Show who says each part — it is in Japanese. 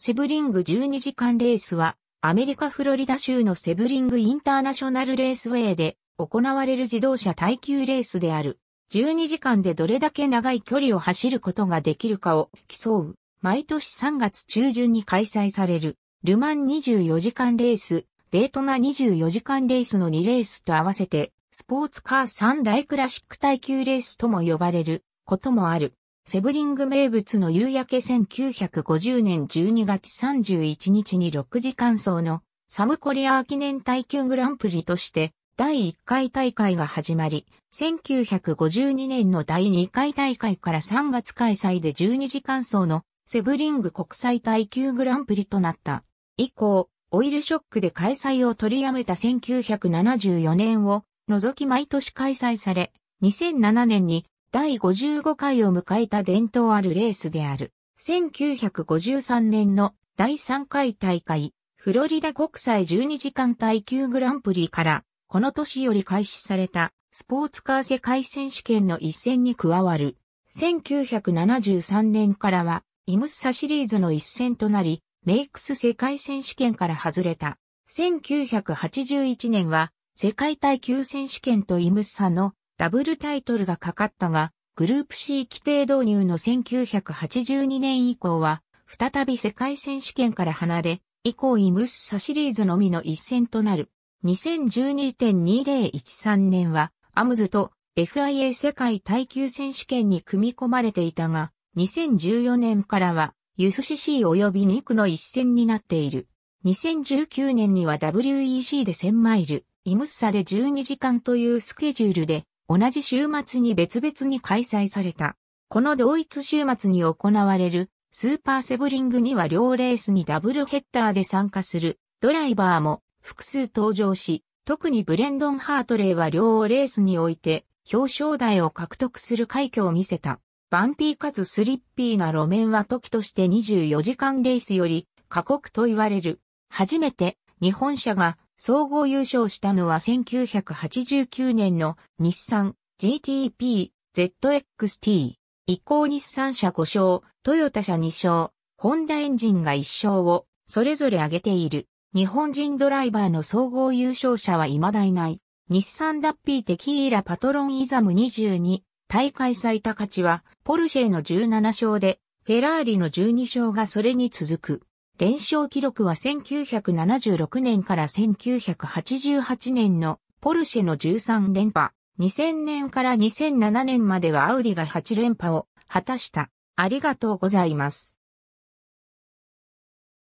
Speaker 1: セブリング12時間レースは、アメリカフロリダ州のセブリングインターナショナルレースウェイで行われる自動車耐久レースである。12時間でどれだけ長い距離を走ることができるかを競う。毎年3月中旬に開催される。ルマン24時間レース、デートナ24時間レースの2レースと合わせて、スポーツカー3大クラシック耐久レースとも呼ばれることもある。セブリング名物の夕焼け1950年12月31日に6時間走のサムコリアー記念耐久グランプリとして第1回大会が始まり、1952年の第2回大会から3月開催で12時間走のセブリング国際耐久グランプリとなった。以降、オイルショックで開催を取りやめた1974年を除き毎年開催され、2007年に第55回を迎えた伝統あるレースである。1953年の第3回大会、フロリダ国際12時間耐久グランプリから、この年より開始されたスポーツカー世界選手権の一戦に加わる。1973年からは、イムッサシリーズの一戦となり、メイクス世界選手権から外れた。1981年は、世界耐久選手権とイムッサのダブルタイトルがかかったが、グループ C 規定導入の1982年以降は、再び世界選手権から離れ、以降イムッサシリーズのみの一戦となる。2012.2013年は、アムズと FIA 世界耐久選手権に組み込まれていたが、2014年からは、スシ c c 及び2区の一戦になっている。2019年には WEC で1000マイル、イムッサで12時間というスケジュールで、同じ週末に別々に開催された。この同一週末に行われるスーパーセブリングには両レースにダブルヘッダーで参加するドライバーも複数登場し、特にブレンドン・ハートレイは両レースにおいて表彰台を獲得する快挙を見せた。バンピーかつスリッピーな路面は時として24時間レースより過酷と言われる。初めて日本車が総合優勝したのは1989年の日産 GTP ZXT 以降日産車5勝、トヨタ車2勝、ホンダエンジンが1勝をそれぞれ挙げている。日本人ドライバーの総合優勝者は未だいない。日産ダッピーテキーラパトロンイザム22大会最多価値はポルシェの17勝でフェラーリの12勝がそれに続く。連勝記録は1976年から1988年のポルシェの13連覇、2000年から2007年まではアウディが8連覇を果たした。ありがとうございます。